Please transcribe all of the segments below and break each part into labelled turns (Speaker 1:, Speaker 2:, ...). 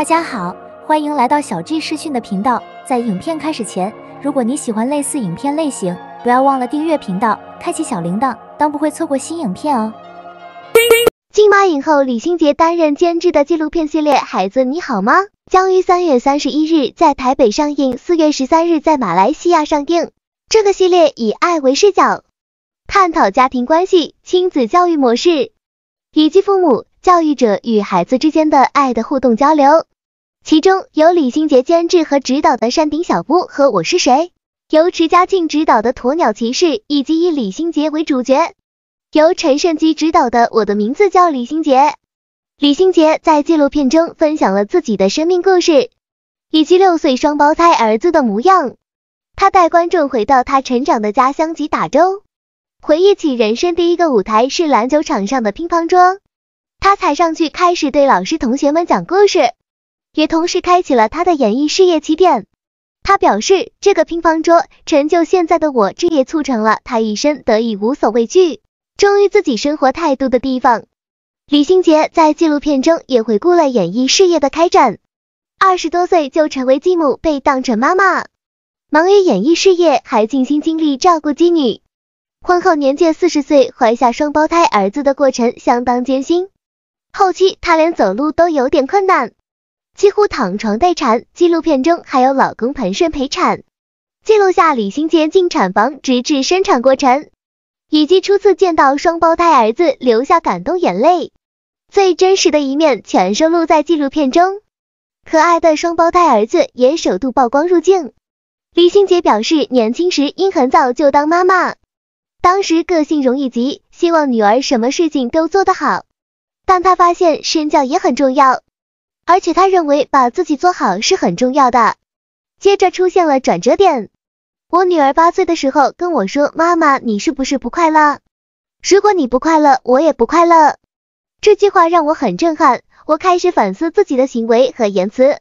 Speaker 1: 大家好，欢迎来到小 G 视讯的频道。在影片开始前，如果你喜欢类似影片类型，不要忘了订阅频道，开启小铃铛，当不会错过新影片哦。金马影后李心洁担任监制的纪录片系列《孩子你好吗》，将于三月三十一日在台北上映，四月十三日在马来西亚上映。这个系列以爱为视角，探讨家庭关系、亲子教育模式以及父母。教育者与孩子之间的爱的互动交流，其中由李心洁监制和执导的《山顶小屋》和《我是谁》，由池佳庆执导的《鸵鸟骑士》，以及以李心洁为主角，由陈胜基执导的《我的名字叫李心洁》。李心洁在纪录片中分享了自己的生命故事，以及六岁双胞胎儿子的模样。他带观众回到他成长的家乡吉打州，回忆起人生第一个舞台是篮球场上的乒乓桌。他踩上去，开始对老师同学们讲故事，也同时开启了他的演艺事业起点。他表示，这个乒乓桌成就现在的我，这也促成了他一生得以无所畏惧、忠于自己生活态度的地方。李心洁在纪录片中也回顾了演艺事业的开展，二十多岁就成为继母，被当成妈妈，忙于演艺事业还尽心尽力照顾继女。婚后年届四十岁，怀下双胞胎儿子的过程相当艰辛。后期她连走路都有点困难，几乎躺床待产。纪录片中还有老公彭顺陪产，记录下李心洁进产房直至生产过程，以及初次见到双胞胎儿子流下感动眼泪。最真实的一面全收录在纪录片中，可爱的双胞胎儿子也首度曝光入镜。李心洁表示，年轻时因很早就当妈妈，当时个性容易急，希望女儿什么事情都做得好。但他发现身教也很重要，而且他认为把自己做好是很重要的。接着出现了转折点，我女儿八岁的时候跟我说：“妈妈，你是不是不快乐？如果你不快乐，我也不快乐。”这句话让我很震撼，我开始反思自己的行为和言辞，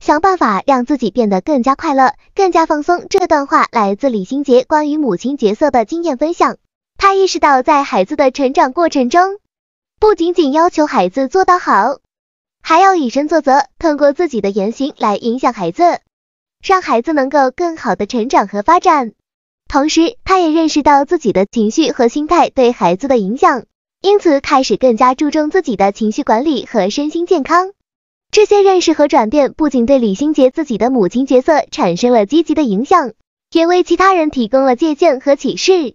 Speaker 1: 想办法让自己变得更加快乐，更加放松。这段话来自李心洁关于母亲角色的经验分享，她意识到在孩子的成长过程中。不仅仅要求孩子做到好，还要以身作则，通过自己的言行来影响孩子，让孩子能够更好的成长和发展。同时，他也认识到自己的情绪和心态对孩子的影响，因此开始更加注重自己的情绪管理和身心健康。这些认识和转变不仅对李心洁自己的母亲角色产生了积极的影响，也为其他人提供了借鉴和启示。